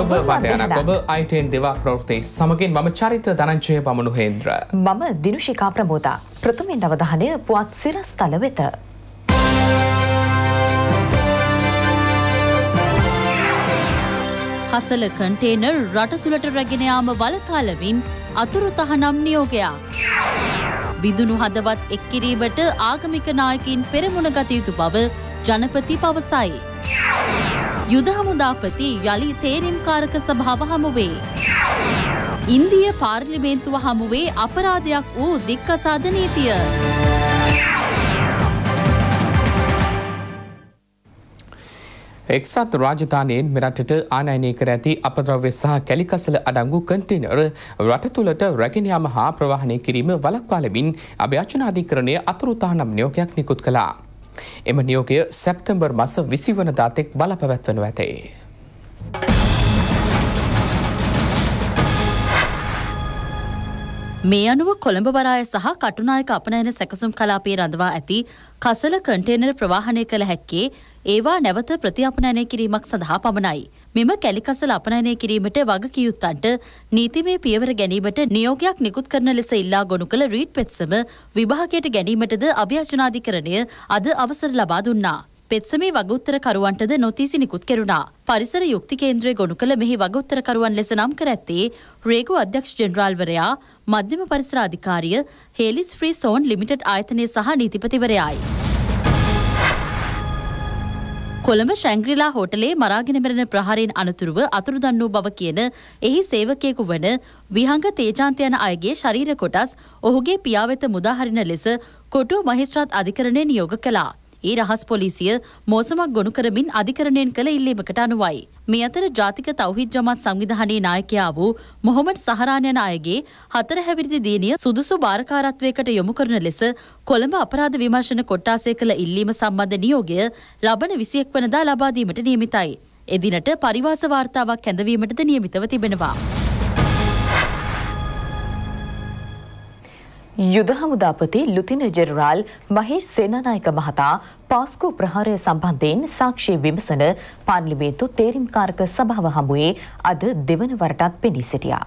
සොබ වතයනක් ඔබ අයිටෙන් දෙවා ප්‍රෘතියි සමගින් මම චරිත දනංචය පමණු හේන්ද්‍ර. මම දිනුෂිකා ප්‍රමෝතා ප්‍රථමෙන් අවධානය පුවත් සිරස්ථල වෙත. හසල කන්ටේනර් රට තුළට රැගෙනයාම වලකාලමින් අතුරු තහනම් නියෝගයක්. විදුණු හදවත් එක්කිරීමට ආගමික නායකින් පෙරමුණ ගතයුතු බව ජනපති පවසයි. යුද හමුදාපති යළි තේරීම්කාරක සභාව හමුවේ. ඉන්දිය පාර්ලිමේන්තුව හමුවේ අපරාධයක් වූ දික්කසාද නීතිය. එක්සත් රාජධානයෙන් මෙරටට ආනයනය කර ඇති අපද්‍රව්‍ය සහ කැලිකසල අඩංගු කන්ටේනර් රට තුළට රැගෙනයාම හා ප්‍රවාහණය කිරීම වලක්වාලමින් අභ්‍යාචනාධිකරණය අතුරුතානම් නියෝගයක් නිකුත් කලා. එම නියෝගය සැප්තම්බර් මස විසිවන දාතෙක් බල පැවැත්වනු ඇතේ. මේ අනුව කොළඹ වරාය සහ කටුනායක අපනයන සැකසුම් කලාපයේ රඳවා ඇති කසල කන්ටේනර් ප්‍රවාහනය කළ හැක්කේ ඒවා නැවත ප්‍රතිඅපනයනය කිරීමක් සඳහා පමණයි. මෙම කැලිකසල අපනයනය කිරීමට වගකියුත්තන්ට නීතිමේ පියවර ගැනීමට නියෝගයක් නිකුත් කරන ලෙස ඉල්ලා ගොනු කළ රීඩ් පෙත්සම විභාගයට ගැනීමටද අභ්‍යාචනාධිකරණය අද අවසර ලබා දුන්නා. පෙත්සමේ වගුත්තරකරුවන්ටද නොතිසි නිකුත් කෙරුණා. පරිසර යුක්ති කේන්ද්‍රය ගොනු කළ මෙහි වගුත්තරකරුවන් ලෙස නම් කර ඇත්තේ රේගු අධ්‍යක්ෂ ජෙනරාල්වරයා මධ්‍යම පරිසර අධිකාරිය හේලිස් ෆ්‍රී සෝන් ලිමිටඩ් ආයතනය සහ නීතිපතිවරයායි. කොළඹ ශැංග්‍රීලා හෝටලේ මරාගෙන මැරෙන ප්‍රහාරයෙන් අනතුරුව අතුරුදන් වූ බව කියන එහි සේවකයෙකු වන විහංග තේජාන්ත යන අයගේ ශරීර කොටස් ඔහුගේ පියා වෙත මුදා හරින ලෙස කොටුව මහේස්ත්‍රාත් අධිකරණය නියෝග කළා. ඒ රහස් පොලිසිය මෝසමක් ගොනු කරමින් අධිකරණයෙන් කළ ඉල්ලීමකට අනුවයි. මේ අතර ජාතික තවහිත් ජමත් සංවිධානයේ නායකයා වූ මොහොමඩ් සහරාණ යන අයගේ හතර හැවිරිදි දිනිය සුදුසු භාරකාරත්වයකට යොමු කරන ලෙස කොළඹ අපරාධ විමර්ශන කොට්ටාසය කළ ඉල්ලීම සම්බන්ධ නියෝගය ලබන 21 වනදා ලබා දීමට නියමිතයි. එදිනට පරිවාස වාර්තාවක් කැඳවීමටද නියමිතව තිබෙනවා. යුද හමුදාපති ලුතින ජෙනරාල් මහිර් සේනානායක මහතා පාස්කු ප්‍රහාරය සම්බන්ධයෙන් සාක්ෂි විමසන පාර්ලිමේන්තු තේරීම්කාරක සභාව හමුවේ අද දෙවන වරටත් පෙනී සිටියා.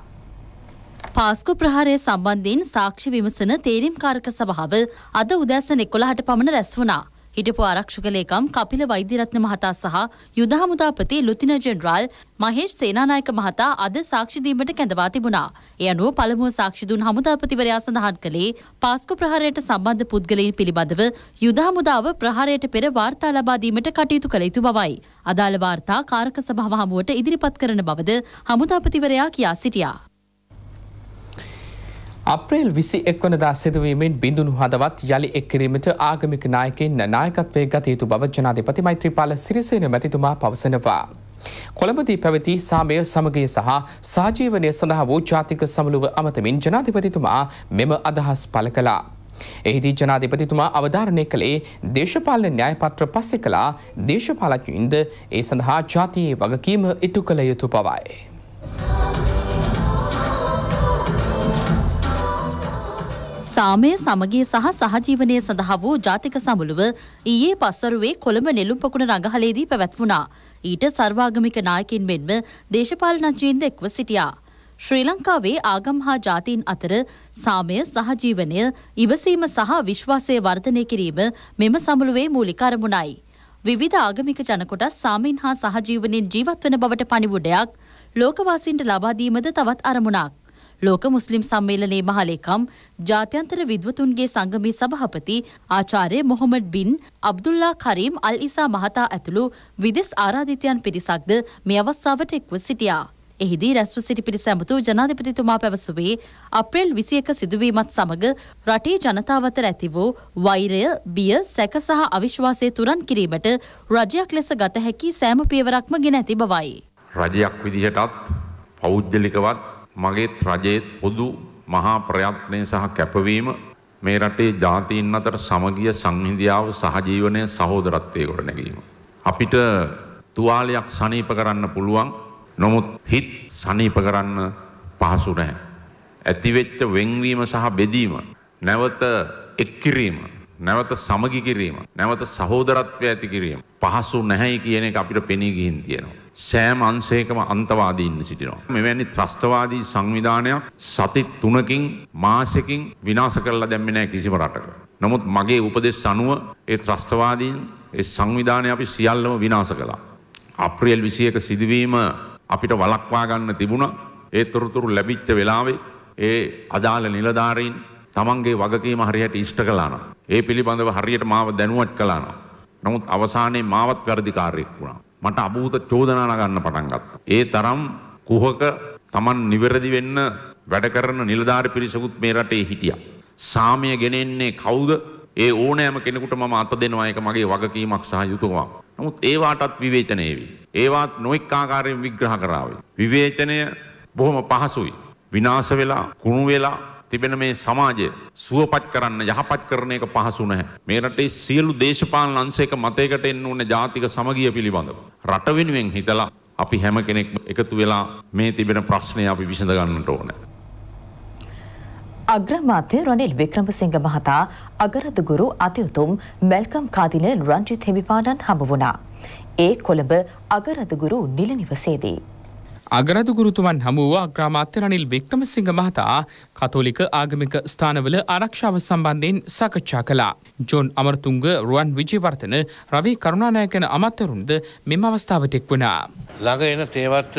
පාස්කු ප්‍රහාරය සම්බන්ධයෙන් සාක්ෂි විමසන තේරීම්කාරක සභාව අද උදෑසන 11ට පමණ රැස් වුණා. හිටපු ආරක්ෂක ලේකම් කපිල වෛද්‍යරත්න මහතා සහ යුද හමුදාපති ලුතින ජෙනරාල් මහේෂ් සේනානායක මහතා අද සාක්ෂි දීමට කැඳවා තිබුණා. ඒ අනුව පළමුව සාක්ෂි දුන් හමුදාපතිවරයා සඳහන් කළේ පාස්කු ප්‍රහාරයට සම්බන්ධ පුද්ගලයින් පිළිබඳව යුද හමුදාව ප්‍රහාරයට පෙර වාර්තා ලබා දීමට කටයුතු කළ යුතු බවයි. අදාළ වාර්තා කාරක සභාව හමුවට ඉදිරිපත් කරන බවද හමුදාපතිවරයා කියා සිටියා. අප්‍රේල් විසි එක්වනදා සිදුවීමෙන් බිඳුණු හදවත් යළි එක්කිරීමට ආගමික නායකෙන් නායකත්වය ගතයුතු භවජනාධපති මෛත්‍රපාල සිරිසේන මැතිතුමා පවසනවා. කොළඹදී පැවති සාමය සමගය සහ සාජීවනය සඳහා වූ ජාතික සමළුව අමතමින් ජනාධිපතිතුමා මෙම අදහස් පල කලා. එහිදී ජනාධිපතිතුමා අවධාරණය කළේ දේශපාලන න්‍යායපත්‍ර පස්සෙ කලා දේශපාලකින්ද ඒ සඳහා ජාතියේ වගකීම ඉටු කළ යුතු පවයි. සාමය සමගී සහ සහජීවනය සඳහා වූ ජාතික සමුළුව ඊයේ පස්වරුවේ කොළඹ නෙළුම්පකුණ රඟහලේදී පැවැත්වුණා. ඊට සර්වාගමික නායකින් මෙන්ම දේශපාලනඥීන්ද එක්ව සිටියා. ශ්‍රී ලංකාවේ ආගම් හා ජාතීන් අතර සාමය සහජීවනය ඉවසීම සහ විශ්වාසය වර්ධනය කිරීම මෙම සමුළුවේ මූලික අරමුණයි. විවිධ ආගමික ජනකොටස් සාමීන් හා සහජීවනින් ජීවත්වන බවට පණිවුඩයක් ලෝකවාසින්ට ලබාදීමද තවත් අරමුණක්. ලෝක මුස්ලිම් සම්මේලනයේ මහලේකම් ජාත්‍යන්තර විද්වතුන්ගේ සංගමේ සභාපති ආචාර්ය මොහොමඩ් බින් අබ්දුල්ලා කරීම් අල් ඉසා මහතා ඇතුළු විදෙස් ආරාධිතයන් පිරිසක්ද මේ අවස්ථාවට එක්ව සිටියා. එහිදී රැස්ව සිටි පිරිස ඇමතු ජනාධිපතිතුමා පැවසුවේ අප්‍රේල් 21 සිදුවීමත් සමග රටේ ජනතාව අතර ඇති වූ වෛරය, බිය, සැක සහ අවිශ්වාසය තුරන් කිරීමට රජයක් ලෙස ගත හැකි සෑම පියවරක්ම ගෙන ඇති බවයි. රජයක් විදිහටත් පෞද්ගලිකවත් මගේත් රජයේත් පොදු මහා ප්‍රයත්නය සහ කැපවීම මේ රටේ ජාතීන් අතර සමගිය සංහිඳියාව සහජීවනය සහෝදරත්වය ගොඩ නැගීම. අපිට තුවාලයක් සනීප කරන්න පුළුවන් නොමුත් හිත් සනීප කරන්න පහසු නැහැ. ඇතිවෙච්ච වෙන්වීම සහ බෙදීම නැවත එක්කිරීම නැවත සමගි කිරීම නැවත සහෝදරත්වය ඇති කිරීම පහසු නැහැයි කියන එක අපිට පෙනී ගිහින් තියෙනවා. සෑම අංශයකම අන්තවාදී ඉන්න සිටිනවා. මෙවැනි ත්‍රස්තවාදී සංවිධානයක් සති තුනකින් මාසෙකින් විනාශ කරලා දැම්මේ නැහැ කිසිම රටක. නමුත් මගේ උපදෙස් අනුව ඒ ත්‍රස්තවාදීන් ඒ සංවිධානය අපි සියල්ලම විනාශ කළා. අප්‍රේල් 21 සිදුවීම අපිට වළක්වා ගන්න තිබුණා. ඒ තොරතුරු ලැබිච්ච වෙලාවේ ඒ අදාළ නිලධාරීන් තමන්ගේ වගකීම හරියට ඉෂ්ට කළා නම් ඒ පිළිබඳව හරියට මාව දැනුවත් කළා නම් නමුත් අවසානයේ මාවත් වැඩිකාරයෙක් වුණා. මට අභූත චෝදනා නගන්න පටන් ගත්තා. ඒ තරම් කුහක Taman නිවැරදි වෙන්න වැඩ කරන නිලධාරි පිරිසකුත් මේ රටේ හිටියා. සාමය ගෙනෙන්නේ කවුද? ඒ ඕනෑම කෙනෙකුට මම අත දෙනවා ඒක මගේ වගකීමක් සහ යුතුයකමක්. නමුත් ඒවාටත් විවේචනය වෙයි. ඒවත් නොඑක් ආකාරයෙන් විග්‍රහ කරාවේ. විවේචනය බොහොම පහසුයි. විනාශ වෙලා, කුණු වෙලා තිබෙන මේ සමාජය සුවපත් කරන්න යහපත් කරන එක පහසු නැහැ. මේ රටේ සියලු දේශපාලන අංශයක මතයකට එන්න ඕනේ ජාතික සමගිය පිළිබඳව. රට වෙනුවෙන් හිතලා අපි හැම කෙනෙක් එකතු වෙලා මේ තිබෙන ප්‍රශ්නය අපි විසඳ ගන්නට ඕනේ. අග්‍රමාත්‍ය රොනිල් වික්‍රමසිංහ මහතා අගරදුගුරු අතිඋතුම් මෙල්කම් කාදින රංජිත් හිමිපාණන් හමු වුණා. ඒ කොළඹ අගරදුගුරු නිල නිවසේදී අගරදුගුරුතුමන් හමුව අග්‍රාමාත්‍ය රනිල් වික්‍රමසිංහ මහතා කතෝලික ආගමික ස්ථානවල ආරක්ෂාව සම්බන්ධයෙන් සාකච්ඡා කළා. ජොන් අමරතුංග රුවන් විජයවර්ධන රවි කරුණානායකන අමාත්‍යවරුන්ද මෙම අවස්ථාවට එක් වුණා. ළඟ එන තේවත්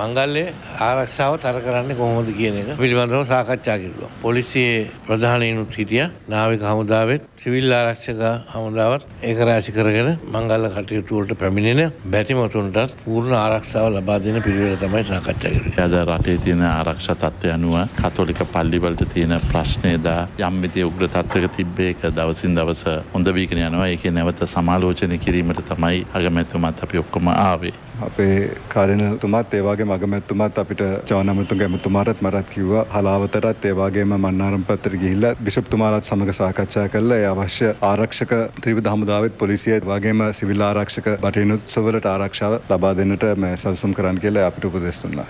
මංගල්‍යයේ ආරක්ෂාව තර කරන්නේ කොහොමද කියන එක පිළිබඳව සාකච්ඡා කෙරුවා. පොලිසියේ ප්‍රධානීනුත් හිටියා. නාවික හමුදාවෙත් සිවිල් ආරක්ෂක හමුදාවත් ඒකරාශි කරගෙන මංගල්‍ය කටයුතු වලට පැමිණෙන බැතිමතුන්ටත් පූර්ණ ආරක්ෂාව ලබා දෙන පිළිවෙල තමයි තමයි සාකච්ඡා කරන්නේ. අද රටේ තියෙන ආරක්ෂා තත්ත්වය අනුව කතෝලික පල්ලිවලට තියෙන ප්‍රශ්නේදා යම් විදිය උග්‍ර තත්ත්වයක තිබ්බේ ඒක දවසින් දවස හොඳ වීගෙන යනවා. ඒකේ නැවත සමාලෝචනය කිරීමට තමයි අගමැතුමත් අපි ඔක්කොම ආවේ. අපේ කාරණතුමත් ඒවාගේ මගමැත්තුමත් අපිට චානමතුන් ගැමතුමාරත් මරත් කිව්ව හලාවතරත් ඒවාගේම මන්නාරම් පත්තර ගිහිල්ල බිෂප්තුමාරත් සමඟ සාකච්ඡා කල්ල අවශ්‍ය ආරක්ෂක ත්‍රිවිධ හමුදාවත් පොලිසියත් වගේම සිවිල් ආරක්ෂක බටයනුත්සවලට ආරක්ෂාව ලබා දෙන්නට මේ සල්සුම් කරන්න කියලා අපිට උපදෙස්තුන්ලා.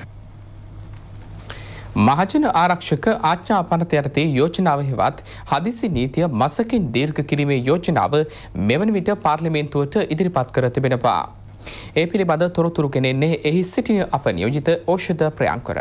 මහජන ආරක්ෂක ආච්ඥාපනත යටතේ යෝජනාව හෙවත් හදිසි නීතිය මසකින් දීර්ඝ කිරීමේ යෝජනාව මෙවන විට පාර්ලිමේන්තුවට ඉදිරිපත් කර තිබෙනවා. ඒ පිළිබඳ තොරතුරු කෙනෙන්නේ එහි සිටින අප නියෝජිත ඕෂධ ප්‍රයංකර.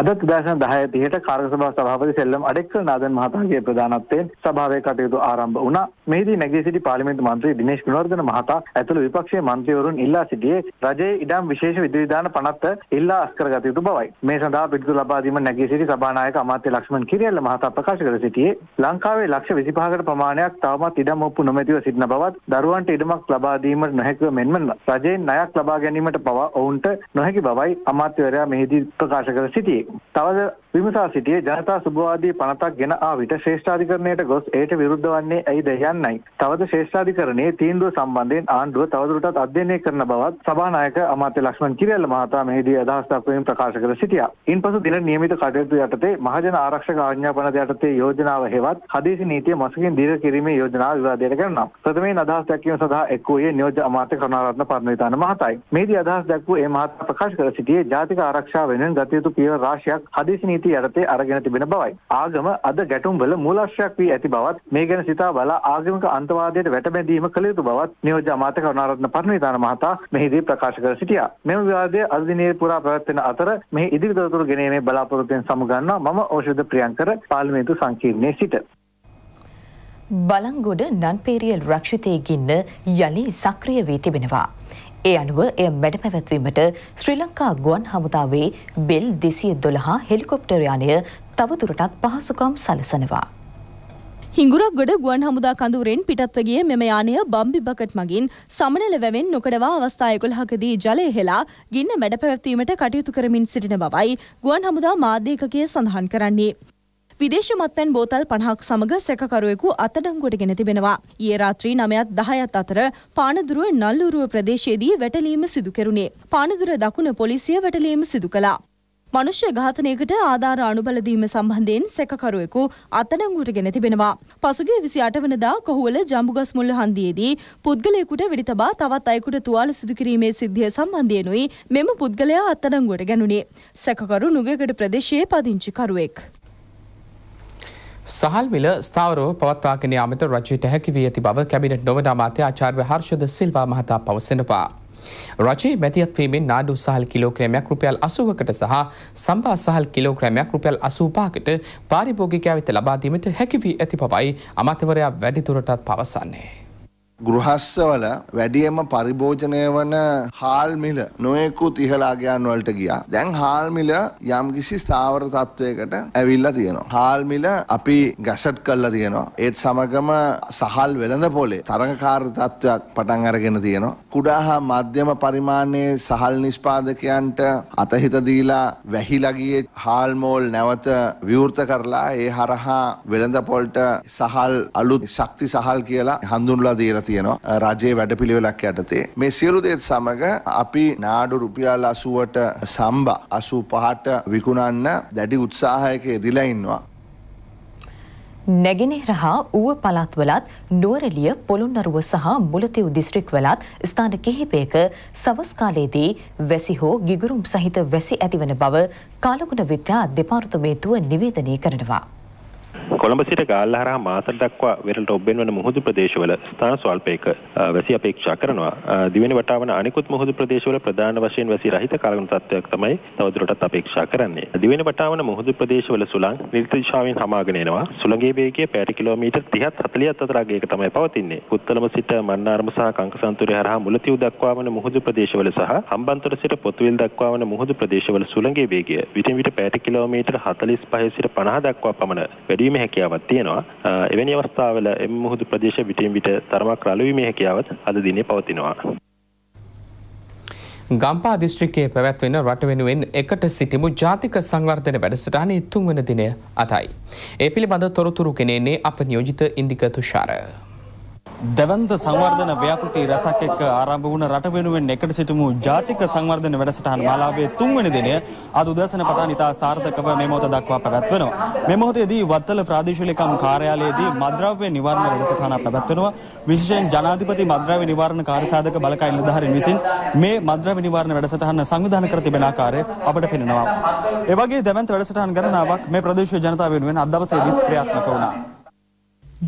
අද ප්‍රදේශන 10:30ට කාර්ය සභාව සභාපති සෙල්ලම් අඩෙක්කල් නාදන් මහතාගේ ප්‍රධානත්වයෙන් සභාවේ කටයුතු ආරම්භ වුණා. මෙහිදී නැගී සිටි පාර්ලිමේන්තු මන්ත්‍රී දිනේෂ් ගුණවර්ධන මහතා ඇතුළු විපක්ෂයේ මන්ත්‍රීවරුන් ඉල්ලා සිටියේ රජයේ ඉඩම් විශේෂ විධිවිධාන 50 ඉල්ලා අස්කර ගත යුතු බවයි. මේ සඳහා පිළිතුරු ලබා දීම නැගී සිටි සභානායක අමාත්‍ය ලක්ෂ්මන් කිරියල්ල මහතා ප්‍රකාශ කර සිටියේ ලංකාවේ ලක්ෂ 25කට ප්‍රමාණයක් තවමත් ඉඩම් ඔප්පු නොමැතිව සිටින බවත් දරුවන්ට ඉඩමක් ලබා දීමට නොහැකිව මෙන්ම රජයෙන් ණයක් ලබා ගැනීමට පවා ඔවුන්ට නොහැකි බවයි අමාත්‍යවරයා මෙහිදී ප්‍රකාශ කර සිටියේ. තවද විමසා සිටියේ ජනතා සුභවාදී පනතක් ගෙන ආ විට ශ්‍රේෂ්ඨාධිකරණයට ගොස් එයට විරුද්ධ වන්නේ ඇයිද යන්නයි. තවද ශ්‍රේෂ්ඨාධිකරණයේ තීන්දුව සම්බන්ධයෙන් ආණ්ඩුව තවදුරටත් අධ්‍යයනය කරන බවත් සභානායක අමාත්‍ය ලක්ෂ්මන් කිරැල්ල මහතා මෙහිදී අදහස් දක්වමින් ප්‍රකාශ කර සිටියා. ඉන්පසු දින නියමිත කටයුතු යටතේ මහජන ආරක්ෂක ආඥාපනද යටතේ යෝජනාව හෙවත් හදේසි නීතිය මසකින් දීර්ඝ කිරීමේ යෝජනාව විවාදයට ගන්නවා. ප්‍රථමයෙන් අදහස් දැක්වීම සඳහා එක් වූයේ නියෝජ්‍ය අමාත්‍ය කරුණාරත්න පරණවිතාන මහතායි. මෙහිදී අදහස් දැක්වූ ඒ මහතා ප්‍රකාශ කර සිටියේ ජාතික ආරක්ෂාව වෙනුවෙන් ගත යුතු පියවර රාශියක් හදේසි නීති යටතේ අරගෙන තිබෙන බවයි. ආගම අද ගැටුම්වල මූලාශ්‍රයක් වී ඇති බවත් මේ ගැන සිතා බලා ආගමික අන්තවාදයට වැටබැඳීම කළ යුතු බවත් නියෝජ්‍ය අමාත්‍ය කරුණාරත්න පරණවිතාන මහතා මෙහිදී ප්‍රකාශ කර සිටියා. මෙම විවාදය අද දිනේ පුරා පැවැත්වෙන අතර මෙහි ඉදිරි තොරතුරු ගෙනීමේ බලාපොරොත්තුවෙන් සමුගන්නා මම ඖෂධ ප්‍රියංකර පාර්ලිමේන්තු සංකීර්ණයේ සිට. බලංගොඩ නන්පේරියල් රක්ෂිතය ගින්න යළි සක්‍රිය වී තිබෙනවා. ඒ අනුව එය මැඩපැවැත්වීමට ශ්‍රී ලංකා ගුවන් හමුදාවේ බෙල් දෙසිය දොළහා හෙලිකොප්ටර්යානය තවදුරටත් පහසුකම් සලසනවා. හිංගුරක් ගොඩ ගුවන් හමුදා කඳුරෙන් පිටත්වගේ මෙම යානය බම්බි බකට් මගින් සමනල වැවෙන් නොකඩවා අවස්ථායකුල් හකදී ජලය හෙලා ගින්න මැඩ පැවැත්වීමට කටයුතු කරමින් සිටින බවයි ගුවන් හමුදා මාධ්‍යකගේ සඳහන් කරන්නේ. විදේශ මත්පැන් බෝතල් 50ක් සමග සැකකරුවෙකු අත්අඩංගුවට ගෙන තිබෙනවා. ඊයේ රාත්‍රී 9ත් 10ත් අතර පානදුරුව නල්ලුරුව ප්‍රදේශයේදී වැටලීම සිදු කෙරුණේ. පානදුර දකුණ පොලිසිය වැටලීම සිදු කළා. මනුෂ්‍ය ඝාතනයකට ආධාර අනුබලදීම සම්බන්ධයෙන් සැකකරුවෙකු අත්අඩංගුවට ගෙන තිබෙනවා. පසුගිය 28 වෙනිදා කොහුවල ජම්බුගස් මුල්ල හන්දියේදී පුද්ගලයෙකුට වෙඩි තබා තවත් අයෙකුට තුවාල සිදු කිරීමේ සිද්ධිය සම්බන්ධයෙන්ුයි මෙම පුද්ගලයා අත්අඩංගුවට ගැනුණේ. සැකකරු නුගේගඩ ප්‍රදේශයේ පදිංචි කරුවෙක්. සහල් මිල ස්ථාවරව පවත්වාගෙන යාමට රජයට හැකිවී ඇති බව කැබිනට නොවන අමාත්‍ය ආචාර්ය හර්ෂද සිල්වා මහතා පවසනවා. රජයේ මැතියත්වීමෙන් නාඩු සහල් කිලෝග්‍රෑමයක් රුපියල් අසුවකට සහ සම්බා සහල් කිලෝග්‍රෑමයක් රුපියල් අසූපාකට පාරිභෝගිකයා වෙත ලබාදීමට හැකිවී ඇති පවයි අමතවරයා වැඩිතුරටත් පවසන්නේ. ගෘහස්සවල වැඩියම පරිභෝජනය වන හාල්මිල නොයෙකුත් ඉහලාගයන් වලට ගියා. දැන් හාල්මිල යම්කිසි ස්ථාවර තත්ත්වයකට ඇවිල්ලා තියෙනවා. හාල්මිල අපි ගැසට් කළා තියෙනවා. ඒත් සමගම සහල් වෙළඳ පොලේ තරඟකාර තත්ත්වයක් පටන් අරගෙන තියෙනවා. කුඩා හා මධ්‍යම පරිමාණයේ සහල් නිෂ්පාදකයන්ට අතහිත දීලා වැහිලා ගියේ හාල් මෝල් නැවත විවෘත කරලා ඒ හරහා වෙළඳ පොලට සහල් අලුත් ශක්ති සහල් කියලා හඳුන්වලා දීලා තියෙනවා රජයේ වැඩපිළිවෙලක් යටතේ මේ සියලු දේත් සමග අපි නාඩු රුපියල් 80ට සම්බා 85ට විකුණන්න දැඩි උත්සාහයක යෙදිලා ඉන්නවා නැගෙනහිර හා ඌව පළාත්වලත් නුවරඑළිය පොළොන්නරුව සහ මුලතිව් දිස්ත්‍රික්වලත් ස්ථාන කිහිපයක සවස් කාලයේදී වැසි හෝ ගිගුරුම් සහිත වැසි ඇතිවන බව කාලගුණ විද්‍යා දෙපාර්තමේන්තුව නිවේදනය කරනවා. කොළඹ සිට ගාල්ල හරහා මාසල් දක්වා වෙරළට ඔබෙන් වන මුහුදු ප්‍රදේශවල ස්ථාන ස්වල්පයක වැසි අපේක්ෂා කරනවා. දිවෙන වටාවන අනිකුත් මුහුදු ප්‍රදේශවල ප්‍රධාන වශයෙන් වැසි රහිත කලගුණ තත්ත්වයක් තමයි තවදුරටත් අපේක්ෂා කරන්නේ. දිවෙන වටාවන මුහුදු ප්‍රදේශවල සුළං නිර්දිශාවෙන් හමාගෙන එනවා. සුළඟේ වේගය පැයට කිලෝමීටර් 30ත් 40ත් අතර අගයක තමයි පවතින්නේ. පුත්තලම සිට මන්නාරම සහ කංකසන්තුරේ හරහා මුලතිව් දක්වා වන මුහුදු ප්‍රදේශවල සහ හම්බන්තොට සිට පොතුවිල් දක්වා වන මුහුදු ප්‍රදේශවල සුළඟේ වේගය විටින් විට පැයට කිලෝමීටර් 45 සිට 50 දක්වා පමණ වැඩි වැඩීම හැකියාවක් තියෙනවා එවැනි අවස්ථාවල එම මුහුදු ප්‍රදේශ පිටින් පිට තරමක් රළුවීමේ හැකියාවත් අද දිනේ පවතිනවා ගම්පා දිස්ත්‍රික්කයේ පැවැත්වෙන රට වෙනුවෙන් එකට සිටිමු ජාතික සංවර්ධන වැඩසටාන ඉත්තුන්වන දිනය අතයි. ඒ පිළිබඳ තොරතුරු කෙනෙන්නේ අප නියෝජිත ඉන්දික තුෂාරය. දෙවන්ත සංවර්ධන ව්‍යාපෘති රැසක් එක්ක ආරම්භ වුණ රට වෙනුවෙන් එකට සිටමු ජාතික සංවර්ධන වැඩසටහන් මාලාවේ තුන්වැනි දිනය අද උදෑසන පටන් ඉතා සාර්ථකව මේ මොහොත දක්වා පැවැත්වෙනවා. මේ මොහොතේදී වත්තල ප්‍රාදේශීයලකම් කාර්යාලයේදී මද්‍රව්‍ය නිවාරණ වැඩසටහනක් පැවැත්වෙනවා. විශේෂයෙන් ජනාධිපති මද්‍රව්‍ය නිවාරණ කාර්යසාධක බලකාය නිලධාරීන් විසින් මේ මද්‍රව්‍ය නිවාරණ වැඩසටහන සංවිධානය කර තිබෙන ආකාරය අපට පෙනෙනවා. ඒ වගේ දෙවන්ත වැඩසටහන් ගණනාවක් මේ ප්‍රදේශීය ජනතාව වෙනුවෙන් අද දවසේදීත් ක්‍රියාත්මක වුණා.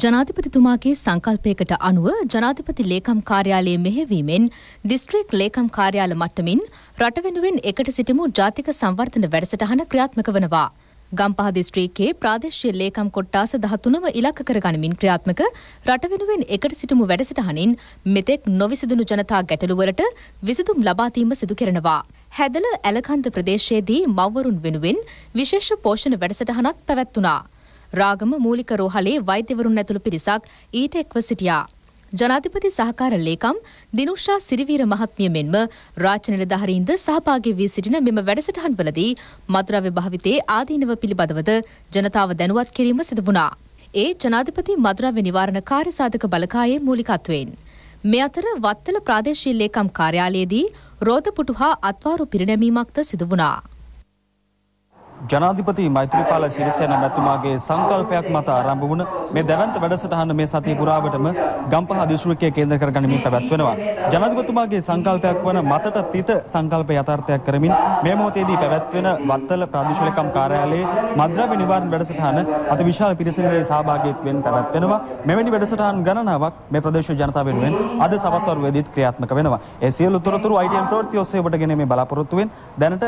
ජනාධිපතිතුමාගේ සංකල්පයකට අනුව ජනාධිපති ලේකම් කාර්යාලයේ මෙහෙවීමෙන් දිස්ත්‍රික් ලේකම් කාර්යාල මට්ටමින් රට වෙනුවෙන් එකට සිටමු ජාතික සංවර්ධන වැඩසටහන ක්‍රියාත්මක වනවා. ගම්පහ දිස්ත්‍රීක්කේ ප්‍රාදේශීය ලේකම් කොට්ටාස 13ම ඉලක්ක කර ගනිමින් ක්‍රියාත්මක රට වෙනුවෙන් එකට සිටමු වැඩසටහනින් මෙතෙක් නොවිසඳුණු ජනතා ගැටලුවලට විසඳුම් ලබා දීම සිදු කරනවා. හැදල ඇලකන්ද ප්‍රදේශයේදී මව්වරුන් වෙනුවෙන් විශේෂ පෝෂණ වැඩසටහනක් පැවැත්වුණා. රාගම මූලික රෝහලේ වෛද්‍යවරුන් ඇතුළු පිරිසක් ඊට එක්ව සිටියා. ජනාධිපති සහකාර ලේකම් දිනුෂා සිරිවීර මහත්මිය මෙන්ම රාජ්‍ය නිලධාරීන්ද සහභාගී වී සිටින මෙම වැඩසටහන්වලදී මතුරාවේ භාවිතයේ ආදීනව පිළිබඳවද ජනතාව දැනුවත් කිරීම සිදු වුණා. ඒ ජනාධිපති මතුරාවේ නිවාරණ කාර්යසාධක බලකායේ මූලිකත්වයෙන්. මේ අතර වත්තල ප්‍රාදේශීය ලේකම් කාර්යාලයේදී රෝද පුටු හා අත්වාරු පිරිනැමීමක්ද සිදු වුණා. ජනාධිපති මෛත්‍රීපාල ශිරිසේන මැතිතුමාගේ සංකල්පයක් මත ආරම්භ වුණ මේ දැවන්ත වැඩසටහන මේ සතිය පුරාවටම ගම්පහ දිස්ත්‍රික්කයේ කේන්ද්‍ර කරගනිමින් පැවැත්වෙනවා. ජනාධිපතිතුමාගේ සංකල්පයක් වන මතට තිත සංකල්ප යථාර්ථයක් කරමින් මේ මොහොතේදී පැවැත්වෙන වත්තල ප්‍රාදේශීය ලේකම් කාර්යාලයේ මද්‍රව්‍ය නිවාරණ වැඩසටහන අතිවිශාල පිරිසකගේ සහභාගීත්වයෙන් පැවැත්වෙනවා. මෙවැනි වැඩසටහන් ගණනාවක් මේ ප්‍රදේශීය ජනතාව වෙනුවෙන් අද සවස් වරුවේදීත් ක්‍රියාත්මක වෙනවා. ඒ සියලු තොරතුරු ITN ප්‍රවෘත්ති ඔස්සේ ඔබට ගෙන මේ බලාපොරොත්තු වෙන දැනට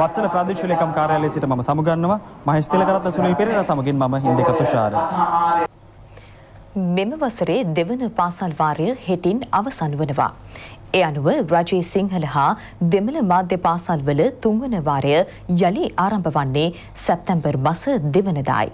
වත්තල ප්‍රාදේශීය ලේකම් කාර්යාලයේ සිට එකට මම සමුගන්නවා මහේෂ් තෙලකරත්න සුනිල් පෙරේරා සමගින් මම හින්දික තුෂාර මෙම වසරේ දෙවන පාසල් වාරය හෙටින් අවසන් වනවා. ඒ අනුව රජයේ සිංහල හා දෙමළ මාධ්‍ය පාසල්වල තුන්වන වාරය යළි ආරම්භ වන්නේ සැප්තැම්බර් මස දෙවනදායි.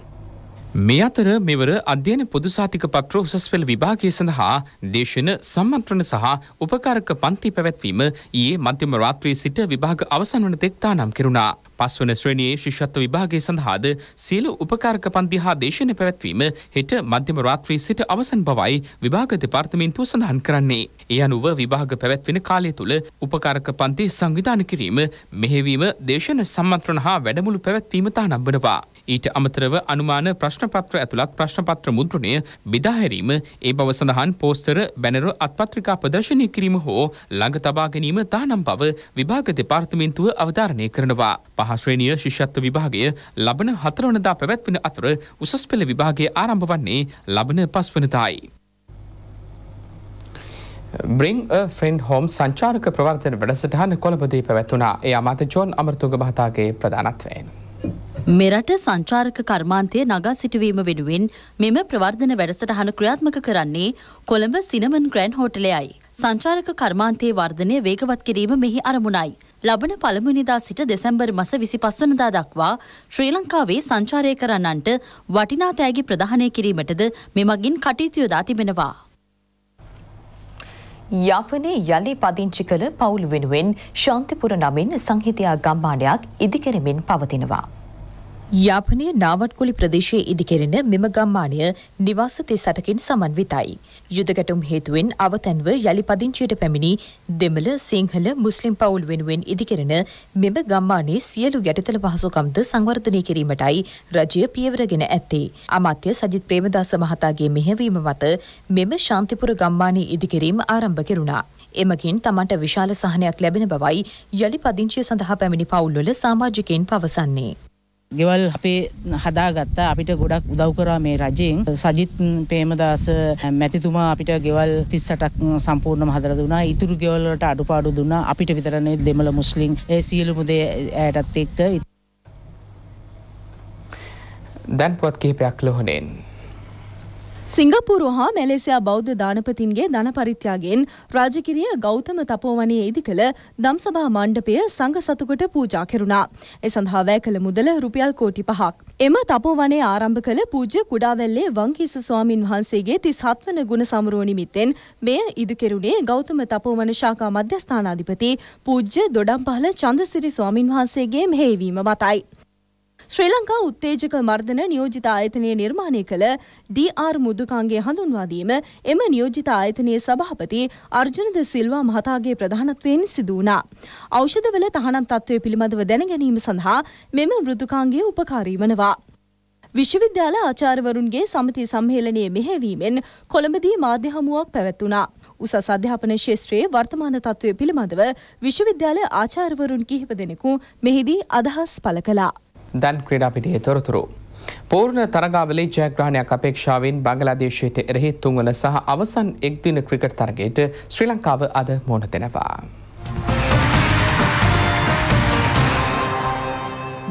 මේ අතර මෙවර අධ්‍යයන පොදුසාතික පත්‍ර උසස් පෙළ විභාගය සඳහා දේශන සම්මන්ත්‍රණ සහ උපකාරක පන්ති පැවැත්වීම ඊයේ මධ්‍යම රාත්‍රී සිට විභාග අවසන් වන තෙක් තානම් කෙරුණා. පස්වන ශ්‍රණයේ ශිෂ්‍යත්ව විභාගය සඳහාද සියලු උපකාරක පන්ති හා දේශන පැවැත්වීම හෙට මධ්‍යම රාත්‍රී සිට අවසන් බවයි විභාග දෙපාර්තමේන්තුව සඳහන් කරන්නේ. ඒ අනුව විභාග පැවැත්වෙන කාලය තුළ උපකාරක පන්ති සංවිධාන කිරීම මෙහෙවීම දේශන සම්මන්ත්‍රණ හා වැඩමුළු පැවැත්වීම තහනම් වනවා. ඊට අමතරව අනුමාන ප්‍රශ්නපත්‍ර ඇතුළත් ප්‍රශ්නපත්‍ර මුද්‍රණය බෙදාහැරීම ඒ බව සඳහන් පෝස්තර බැනර අත්පත්‍රිකා ප්‍රදර්ශනය කිරීම හෝ ළඟ තබා ගැනීම තහනම් බව විභාග දෙපාර්තමේන්තුව අවධාරණය කරනවා. පහ ශ්‍රේණිය ශිෂ්‍යත්ව විභාගය ලබන හතරවනදා පැවැත්වෙන අතර උසස් පෙළ විභාගේ ආරම්භ වන්නේ ලබන පස්වනතායි. බ්‍රිං ෆ්‍රෙන්ඩ් හෝම් සංචාරක ප්‍රවර්තන වැඩසටහන කොළඹදී පැවැත්වුණා එය අමාත ජෝන් අමරතුග මහතාගේ ප්‍රධානත්වයෙන්. මෙරට සංචාරක කර්මාන්තය නගා සිටුවීම වෙනුවෙන් මෙම ප්‍රවර්ධන වැඩසටහන ක්‍රියාත්මක කරන්නේ කොළඹ සිනමන් ග්‍රෑන් හෝටලයයි. සංචාරක කර්මාන්තයේ වර්ධනය වේගවත් කිරීම මෙහි අරමුණයි. ලබන පළමුනිදා සිට දෙසැම්බර් මස විසි පස්වනදා දක්වා ශ්‍රී ලංකාවේ සංචාරය කරන්නන්ට වටිනා තෑගි ප්‍රධානය කිරීමටද මෙමගින් කටයුතුයොදා තිබෙනවා. යාපනයේ යළි පදිංචි කළ පවුල් වෙනුවෙන් ශාන්තිපුර නමින් සංහිතයා ගම්මානයක් ඉදිකරමින් පවතිනවා. යාපනය නාවට්කුලි ප්‍රදේශයේ ඉදිකෙරෙන මෙම ගම්මානය නිවාස තිසටකින් සමන්විතයි. යුදගැටුම් හේතුවෙන් අවතැන්ව යළි පදිංචියට පැමිණි දෙමළ සිංහල මුස්ලිම් පවුල් වෙනුවෙන් ඉදිකෙරෙන මෙම ගම්මානයේ සියලු ගැටතල පහසුකම්ද සංවර්ධනය කිරීමටයි රජය පියවරගෙන ඇත්තේ. අමාත්‍ය සජිත් ප්‍රේමදාස මහතාගේ මෙහෙවීම මත මෙම ශාන්තිපුර ගම්මානයේ ඉදිකිරීම ආරම්භ කෙරුණා. එමකින් තමන්ට විශාල සහනයක් ලැබෙන බවයි යළි පදිංචිය සඳහා පැමිණි පවුල්වල සමාජිකයන් පවසන්නේ. ගෙවල් අපේ හදාගත්තා අපිට ගොඩක් උදව් කරා මේ රජයෙන් සජිත් ප්‍රේමදාස මැතිතුමා අපිට ගෙවල් 38ක් සම්පූර්ණම හදලා දුන්නා. ඉතුරු ගෙවල් වලට අඩුපාඩු දුන්නා. අපිට විතරනේ දෙමළ මුස්ලිම් ඒ සියලුම දේ ඇයටත් එක්ක දැන් පුවත් කිහිපයක් ලොහනේෙන්. සිංගපූරු හා මැලේසියා බෞද්ධ දානපතින්ගේ ධන පරිත්‍යාගයෙන් රාජකිරිය ගෞතම තපෝවනයේ ඉදි කළ දම්සභා මණ්ඩපය සංඝ සතුකට පූජා කෙරුණා. ඒ සඳහා වැය කළ මුදල රුපියල් කෝටි පහක්. එම තපෝවනයේ ආරම්භ කළ පූජ්‍ය කුඩාවැල්ලේ වංකීස ස්වාමින් වහන්සේගේ 37 වන ගුණ සමරුව නිමිත්තෙන් මෙය ඉදි කෙරුණේ ගෞතම තපෝවන ශාඛා මධ්‍යස්ථානාධිපති පූජ්‍ය දොඩම්පහල චන්දසිරි ස්වාමින් වහන්සේගේ මෙහෙයවීම මතයි. ශ්‍රී ලංකා උත්තේජක මර්ධන නියෝජිත ආයතනය නිර්මාණය කළ ඩී.ආර්. මුදුකාන්ගේ හඳුන්වාදීම එම නියෝජිත ආයතනයේ සභාපති අර්ජුනද සිල්වා මහතාගේ ප්‍රධානත්වයෙන් සිදු වුණා. ඖෂධවල තහනම් තත්ත්වය පිළිබඳව දැන ගැනීම සඳහා මෙම මෘදුකාංගය උපකාරී වනවා. විශ්වවිද්‍යාල ආචාර්යවරුන්ගේ සමිති සම්මේලනයේ මෙහෙවීමෙන් කොළඹදී මාධ්‍ය හමුවක් පැවැත්වුණා. උසස් අධ්‍යාපන ශාස්ත්‍රයේ වර්තමාන තත්ත්වය පිළිබඳව විශ්වවිද්‍යාල ආචාර්යවරුන් කිහිප දෙනෙකු මෙහිදී අදහස් පළ කළා. දැන් ක්‍රඩාපිටියේ තොරතුරු. පූර්ණ තරගාවලේ ජයග්‍රහණයක් අපේක්ෂාවෙන් බංගලාදේශයට එරෙහි තුන්වන සහ අවසන් එක්දින ක්‍රිකට් තරගයට ශ්‍රී ලංකාව අද මෝන දෙෙනවා.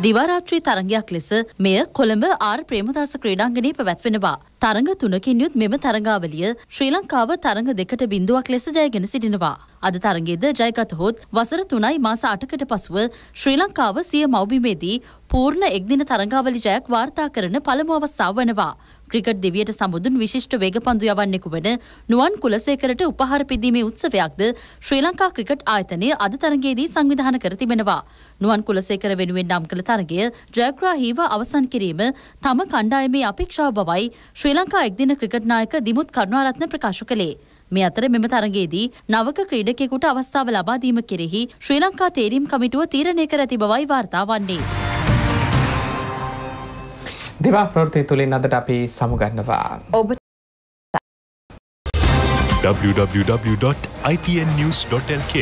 දිවරාත්‍රී තරගයක් ලෙස මෙය කොළඹ ආර් ප්‍රේමදාස ක්‍රීඩාංගනයේ පැවැත්වෙනවා. තරග තුනකින් යුත් මෙම තරගාවලිය ශ්‍රී ලංකාව තරග දෙකට බිඳුවක් ලෙස ජයගෙන සිටිනවා. අද තරගෙද ජයගත හොත් වසර තුනයි මාස අටකට පසුව ශ්‍රී ලංකාව සිය මවබිමේදී පූර්ණ එක්දින තරංගාවලි ජයක් වාර්තා කරන පළමු අවස්ථාව වනවා. ක්‍රිකට් දෙවියට සමුදුන් විශිෂ්ට වේග පන්දු යවන්නෙකු වන නුවන් කුලසේකරට උපහාර පිදීමේ උත්සවයක්ද ශ්‍රී ලංකා ක්‍රිකට් ආයතනය අද තරගයේදී සංවිධාන කර තිබෙනවා. නුවන් කුලසේකර වෙනුවෙන් නම් කළ තරගය ජයග්‍රාහීව අවසන් කිරීම තම කණ්ඩායමේ අපේක්ෂාව බවයි ශ්‍රී ලංකා එක්දින ක්‍රිකට් නායක දිමුත් කරුණාරත්න ප්‍රකාශ කළේ. මේ අතර මෙම තරගයේදී නවක ක්‍රීඩකයෙකුට අවස්ථාව ලබා දීම කෙරෙහි ශ්‍රී ලංකා තේරීම් කමිටුව තීරණය කර ඇති බවයි වාර්තා වන්නේ. දිවා ප්‍රෘතිය තුළින් අදට අපි සමුගන්නවා. ඔබ www.ipnnews.lk